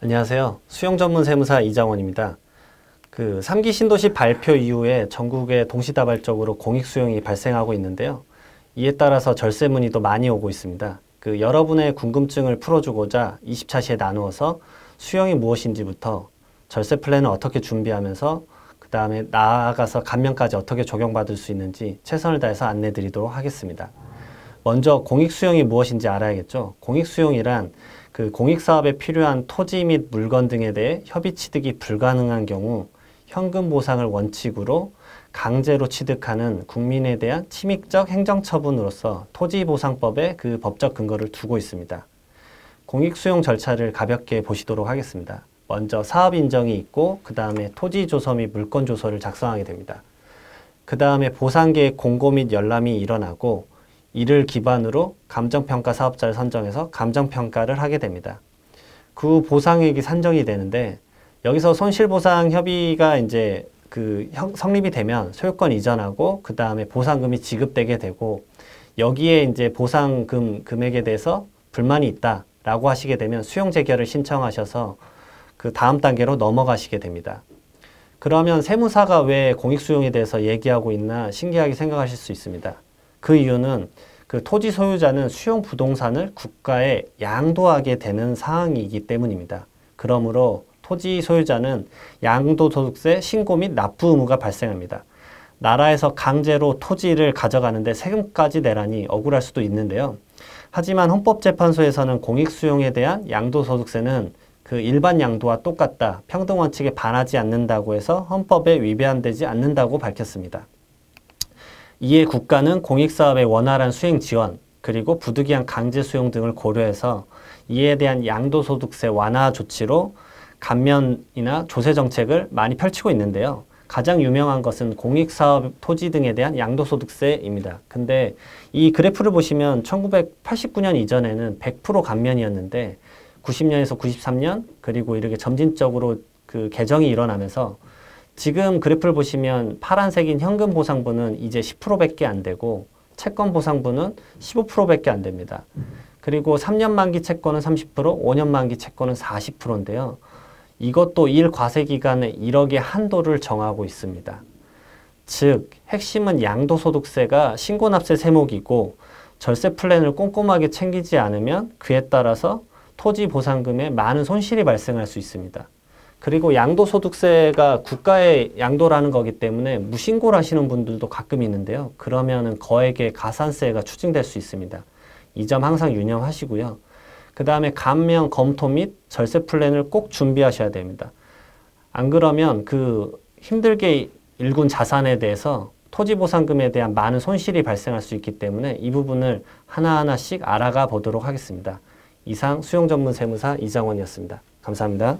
안녕하세요. 수영 전문 세무사 이장원입니다. 그 3기 신도시 발표 이후에 전국에 동시다발적으로 공익 수용이 발생하고 있는데요. 이에 따라서 절세 문의도 많이 오고 있습니다. 그 여러분의 궁금증을 풀어주고자 20차시에 나누어서 수용이 무엇인지부터 절세 플랜을 어떻게 준비하면서 그 다음에 나아가서 감면까지 어떻게 적용받을 수 있는지 최선을 다해서 안내 드리도록 하겠습니다. 먼저 공익 수용이 무엇인지 알아야겠죠. 공익 수용이란 그 공익사업에 필요한 토지 및 물건 등에 대해 협의 취득이 불가능한 경우 현금 보상을 원칙으로 강제로 취득하는 국민에 대한 침입적 행정처분으로서 토지보상법에 그 법적 근거를 두고 있습니다. 공익수용 절차를 가볍게 보시도록 하겠습니다. 먼저 사업 인정이 있고 그 다음에 토지 조서 및 물권 조서를 작성하게 됩니다. 그 다음에 보상계획 공고 및 열람이 일어나고 이를 기반으로 감정평가 사업자를 선정해서 감정평가를 하게 됩니다. 그 보상액이 산정이 되는데 여기서 손실보상 협의가 이제 그 성립이 되면 소유권 이전하고 그 다음에 보상금이 지급되게 되고 여기에 이제 보상금 금액에 대해서 불만이 있다라고 하시게 되면 수용 재결을 신청하셔서 그 다음 단계로 넘어가시게 됩니다. 그러면 세무사가 왜 공익수용에 대해서 얘기하고 있나 신기하게 생각하실 수 있습니다. 그 이유는 그 토지 소유자는 수용 부동산을 국가에 양도하게 되는 사항이기 때문입니다. 그러므로 토지 소유자는 양도소득세 신고 및 납부 의무가 발생합니다. 나라에서 강제로 토지를 가져가는데 세금까지 내라니 억울할 수도 있는데요. 하지만 헌법재판소에서는 공익수용에 대한 양도소득세는 그 일반 양도와 똑같다, 평등 원칙에 반하지 않는다고 해서 헌법에 위배한되지 않는다고 밝혔습니다. 이에 국가는 공익사업의 원활한 수행 지원, 그리고 부득이한 강제 수용 등을 고려해서 이에 대한 양도소득세 완화 조치로 감면이나 조세 정책을 많이 펼치고 있는데요. 가장 유명한 것은 공익사업 토지 등에 대한 양도소득세입니다. 근데 이 그래프를 보시면 1989년 이전에는 100% 감면이었는데 90년에서 93년 그리고 이렇게 점진적으로 그 개정이 일어나면서 지금 그래프를 보시면 파란색인 현금 보상분은 이제 10%밖에 안 되고 채권 보상분은 15%밖에 안 됩니다. 그리고 3년 만기 채권은 30%, 5년 만기 채권은 40%인데요. 이것도 일 과세 기간에 1억의 한도를 정하고 있습니다. 즉, 핵심은 양도소득세가 신고납세 세목이고 절세 플랜을 꼼꼼하게 챙기지 않으면 그에 따라서 토지 보상금에 많은 손실이 발생할 수 있습니다. 그리고 양도소득세가 국가의 양도라는 거기 때문에 무신고를 하시는 분들도 가끔 있는데요. 그러면은 거액의 가산세가 추징될 수 있습니다. 이 점 항상 유념하시고요. 그 다음에 감면 검토 및 절세 플랜을 꼭 준비하셔야 됩니다. 안 그러면 그 힘들게 일군 자산에 대해서 토지보상금에 대한 많은 손실이 발생할 수 있기 때문에 이 부분을 하나하나씩 알아가 보도록 하겠습니다. 이상 수용전문세무사 이장원이었습니다. 감사합니다.